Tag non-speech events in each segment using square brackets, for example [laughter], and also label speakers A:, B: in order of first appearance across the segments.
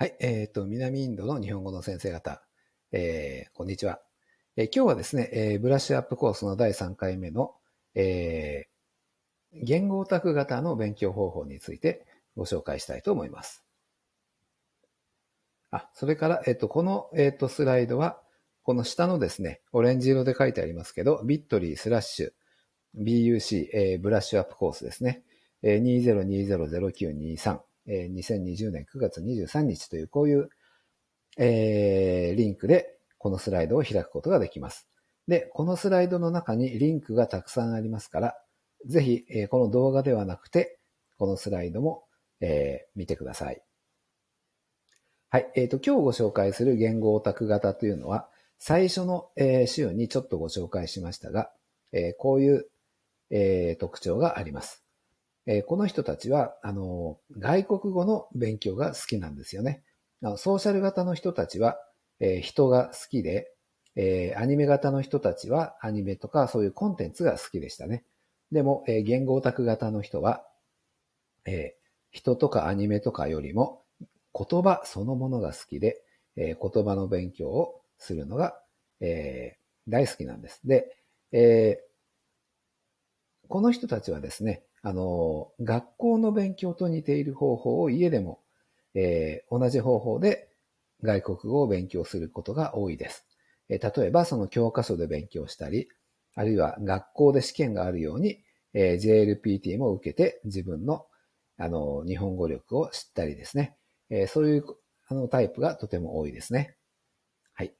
A: はい、えっ、ー、と、南インドの日本語の先生方、えー、こんにちは。えー、今日はですね、えー、ブラッシュアップコースの第3回目の、えー、言語オタク型の勉強方法についてご紹介したいと思います。あ、それから、えっ、ー、と、この、えっ、ー、と、スライドは、この下のですね、オレンジ色で書いてありますけど、ビットリースラッシュ BUC、えー、ブラッシュアップコースですね、えー、20200923えー、2020年9月23日という、こういう、えー、リンクでこのスライドを開くことができます。で、このスライドの中にリンクがたくさんありますから、ぜひ、えー、この動画ではなくて、このスライドも、えー、見てください。はい。えっ、ー、と、今日ご紹介する言語オタク型というのは、最初の、えー、週にちょっとご紹介しましたが、えー、こういう、えー、特徴があります。えー、この人たちは、あの、外国語の勉強が好きなんですよね。あのソーシャル型の人たちは、えー、人が好きで、えー、アニメ型の人たちはアニメとかそういうコンテンツが好きでしたね。でも、えー、言語オタク型の人は、えー、人とかアニメとかよりも言葉そのものが好きで、えー、言葉の勉強をするのが、えー、大好きなんです。で、えこの人たちはですね、あの、学校の勉強と似ている方法を家でも、えー、同じ方法で外国語を勉強することが多いです。えー、例えば、その教科書で勉強したり、あるいは学校で試験があるように、えー、JLPT も受けて自分の、あの、日本語力を知ったりですね。えそういう、あの、タイプがとても多いですね。はい。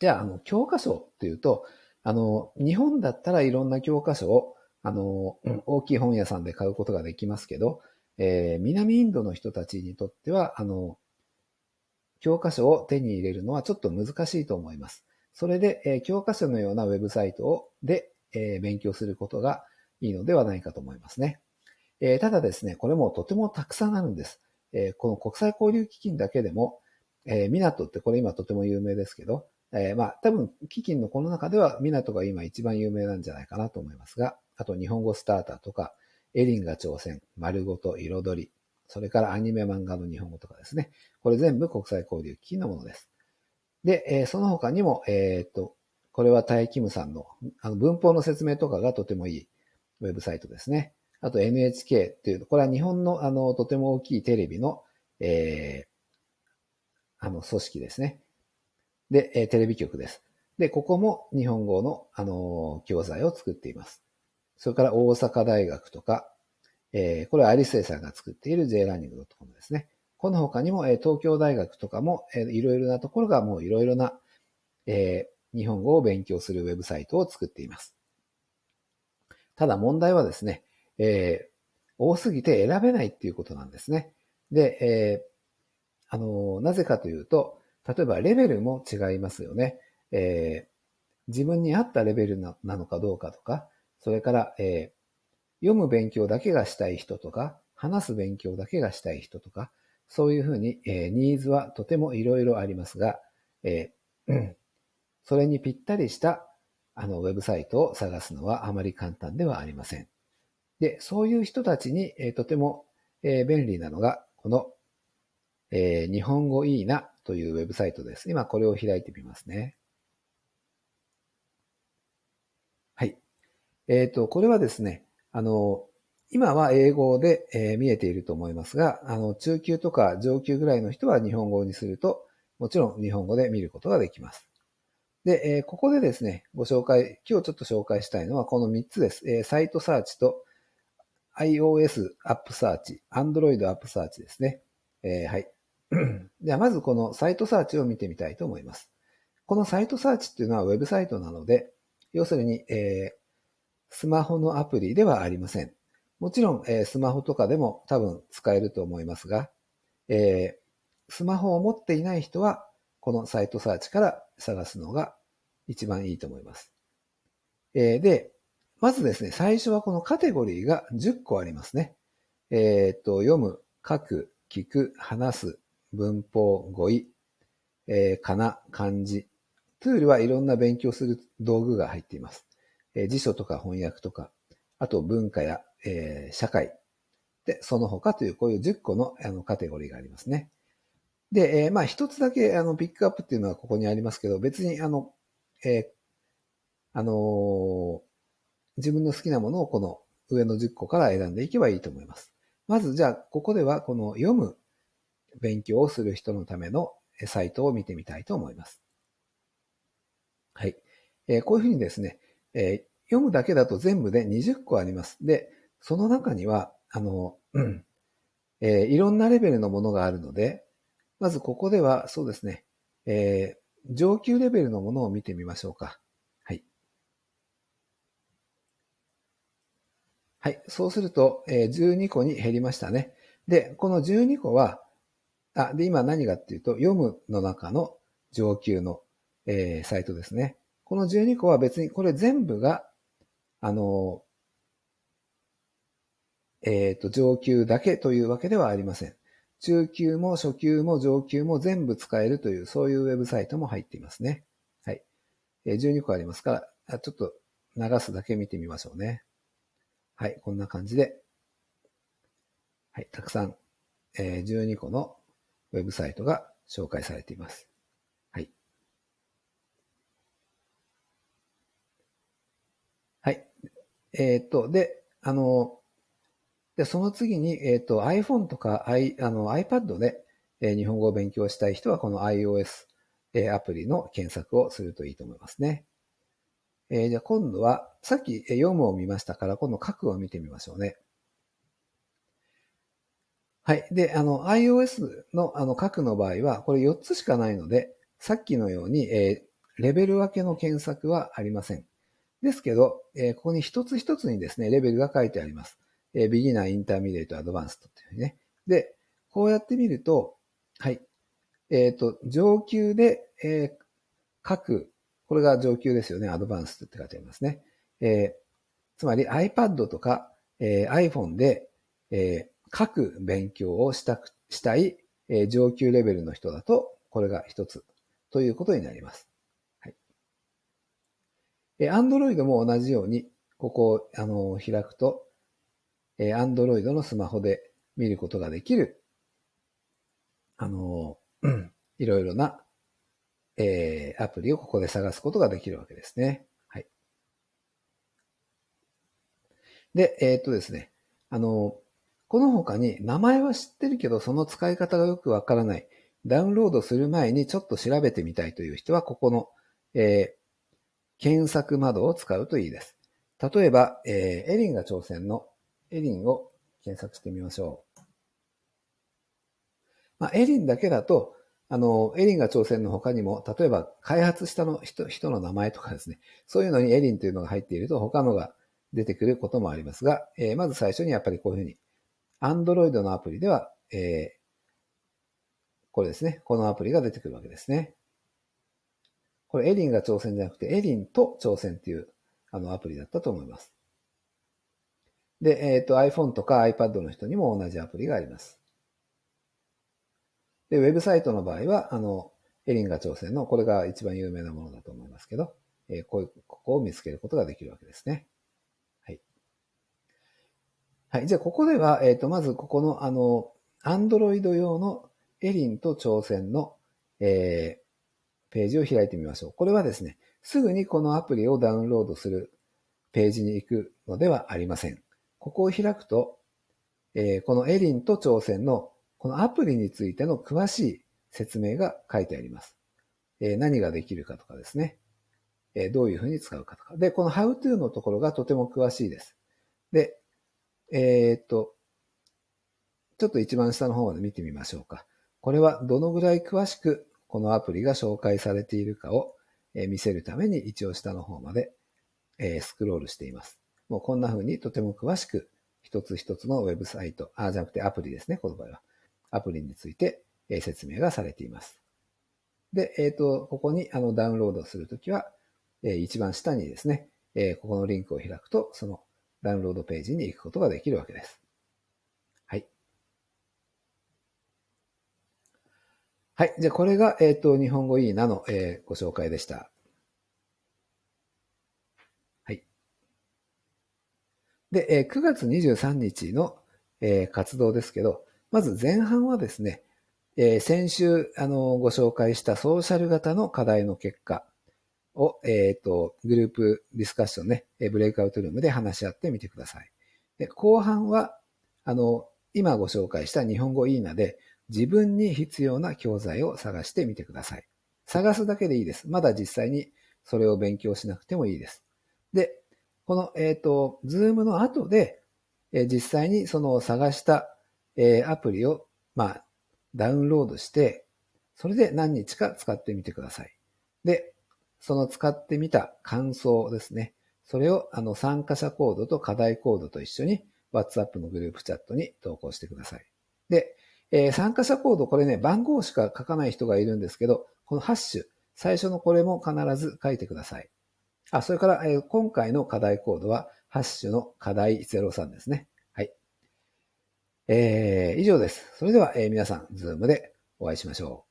A: じゃあ、あの、教科書というと、あの、日本だったらいろんな教科書を、あの、大きい本屋さんで買うことができますけど、えー、南インドの人たちにとっては、あの、教科書を手に入れるのはちょっと難しいと思います。それで、えー、教科書のようなウェブサイトをで、えー、勉強することがいいのではないかと思いますね。えー、ただですね、これもとてもたくさんあるんです。えー、この国際交流基金だけでも、えー、港ってこれ今とても有名ですけど、えー、まあ、多分、基金のこの中では、港が今一番有名なんじゃないかなと思いますが、あと、日本語スターターとか、エリンが挑戦、丸ごと彩り、それからアニメ漫画の日本語とかですね。これ全部国際交流基金のものです。で、えー、その他にも、えー、っと、これはタイキムさんのあの文法の説明とかがとてもいいウェブサイトですね。あと NHK っていう、これは日本のあのとても大きいテレビの、えー、あの組織ですね。で、えテレビ局です。で、ここも日本語の、あの教材を作っています。それから大阪大学とか、えー、これはアリスエさんが作っている j ラーニング i n g c o m ですね。この他にも、えー、東京大学とかも、えー、いろいろなところがもういろいろな、えー、日本語を勉強するウェブサイトを作っています。ただ問題はですね、えー、多すぎて選べないっていうことなんですね。で、えー、あのー、なぜかというと、例えばレベルも違いますよね。えー、自分に合ったレベルなのかどうかとか、それから、えー、読む勉強だけがしたい人とか、話す勉強だけがしたい人とか、そういうふうに、えー、ニーズはとてもいろいろありますが、えー、うん、それにぴったりしたあのウェブサイトを探すのはあまり簡単ではありません。で、そういう人たちに、えー、とても、えー、便利なのが、この、えー、日本語いいなというウェブサイトです。今これを開いてみますね。はい。えっ、ー、と、これはですね、あの、今は英語で、えー、見えていると思いますが、あの、中級とか上級ぐらいの人は日本語にすると、もちろん日本語で見ることができます。で、えー、ここでですね、ご紹介、今日ちょっと紹介したいのはこの3つです。えー、サイトサーチと iOS アップサーチ、Android アップサーチですね。えー、はい。で [clears throat] はまずこのサイトサーチを見てみたいと思います。このサイトサーチっていうのはウェブサイトなので、要するに、えー、スマホのアプリではありません。もちろん、えー、スマホとかでも多分使えると思いますが、えー、スマホを持っていない人は、このサイトサーチから探すのが一番いいと思います。えー、で、まずですね、最初はこのカテゴリーが10個ありますね。えっと、読む、書く、聞く、話す、文法、語彙、えー、かな、漢字。ツールはいろんな勉強する道具が入っています。えー、辞書とか翻訳とか、あと文化や、えー、社会。で、その他という、こういう10個のあのカテゴリーがありますね。で、えー、まあ一つだけあのピックアップっていうのはここにありますけど、別にあの、えあの自分の好きなものをこの上の10個から選んでいけばいいと思います。まずじゃあ、ここではこの読む勉強をする人のためのサイトを見てみたいと思います。はい。えー、こういうふうにですね、えー、読むだけだと全部で20個あります。で、その中には、あの、うん、えー、いろんなレベルのものがあるので、まずここでは、そうですね、えー、上級レベルのものを見てみましょうか。はい。はい。そうすると、えー、12個に減りましたね。で、この12個は、あ、で、今何がっていうと、読むの中の上級の、えー、サイトですね。この12個は別に、これ全部が、あの、えっ、ー、と、上級だけというわけではありません。中級も初級も上級も全部使えるという、そういうウェブサイトも入っていますね。はい。えー、12個ありますから、ちょっと流すだけ見てみましょうね。はい、こんな感じで。はい、たくさん、えー、12個のウェブサイトが紹介されています。はい。はい。えー、っと、で、あの、で、その次に、えー、っと、iPhone とか、I、あの iPad で、えー、日本語を勉強したい人は、この iOS、えー、アプリの検索をするといいと思いますね。えー、じゃあ今度は、さっき読むを見ましたから、今度書くを見てみましょうね。はい。で、あの、iOS の、あの、核の場合は、これ4つしかないので、さっきのように、えー、レベル分けの検索はありません。ですけど、えー、ここに一つ一つにですね、レベルが書いてあります。えー、ビギナー、インターミデート、アドバンストっていうね。で、こうやってみると、はい。えっ、ー、と、上級で、えー、各、これが上級ですよね。アドバンスって書いてありますね。えー、つまり iPad とか、えー、iPhone で、えー、書く勉強をしたく、したい、えー、上級レベルの人だと、これが一つということになります。はい。えー、Android も同じように、ここを、あのー、開くと、えー、Android のスマホで見ることができる、あのー、うん、いろいろな、えー、アプリをここで探すことができるわけですね。はい。で、えー、っとですね、あのーこの他に、名前は知ってるけど、その使い方がよくわからない。ダウンロードする前にちょっと調べてみたいという人は、ここの、えー、検索窓を使うといいです。例えば、えー、エリンが挑戦のエリンを検索してみましょう。まあ、エリンだけだと、あの、エリンが挑戦の他にも、例えば開発したの人人の名前とかですね、そういうのにエリンというのが入っていると他のが出てくることもありますが、えー、まず最初にやっぱりこういうふうに Android のアプリでは、えー、これですね。このアプリが出てくるわけですね。これ、エリンが挑戦じゃなくて、エリンと挑戦っていう、あの、アプリだったと思います。で、えっ、ー、と、iPhone とか iPad の人にも同じアプリがあります。で、ウェブサイトの場合は、あの、エリンが挑戦の、これが一番有名なものだと思いますけど、えー、こういう、ここを見つけることができるわけですね。はい。じゃあ、ここでは、えっ、ー、と、まず、ここの、あの、アンドロイド用のエリンと挑戦の、えー、ページを開いてみましょう。これはですね、すぐにこのアプリをダウンロードするページに行くのではありません。ここを開くと、えー、このエリンと挑戦の、このアプリについての詳しい説明が書いてあります。えー、何ができるかとかですね。えー、どういうふうに使うかとか。で、この How to のところがとても詳しいです。で、えっ、と、ちょっと一番下の方まで見てみましょうか。これはどのぐらい詳しくこのアプリが紹介されているかを見せるために一応下の方までスクロールしています。もうこんな風にとても詳しく一つ一つのウェブサイト、あ、じゃなくてアプリですね、この場合は。アプリについて説明がされています。で、えっ、ー、と、ここにあのダウンロードするときは、一番下にですね、ここのリンクを開くと、そのダウンロードページに行くことができるわけです。はい。はい。じゃあ、これが、えっ、ー、と、日本語いいなの、えー、ご紹介でした。はい。で、えー、9月23日の、えー、活動ですけど、まず前半はですね、えー、先週、あの、ご紹介したソーシャル型の課題の結果、を、えっ、ー、と、グループディスカッションね、ブレイクアウトルームで話し合ってみてください。で、後半は、あの、今ご紹介した日本語いいなで、自分に必要な教材を探してみてください。探すだけでいいです。まだ実際にそれを勉強しなくてもいいです。で、この、えっ、ー、と、ズームの後で、えー、実際にその探した、えー、アプリを、まあ、ダウンロードして、それで何日か使ってみてください。で、その使ってみた感想ですね。それをあの参加者コードと課題コードと一緒に WhatsApp のグループチャットに投稿してください。で、えー、参加者コード、これね、番号しか書かない人がいるんですけど、このハッシュ、最初のこれも必ず書いてください。あ、それから、えー、今回の課題コードは、ハッシュの課題03ですね。はい。えー、以上です。それでは、えー、皆さん、ズームでお会いしましょう。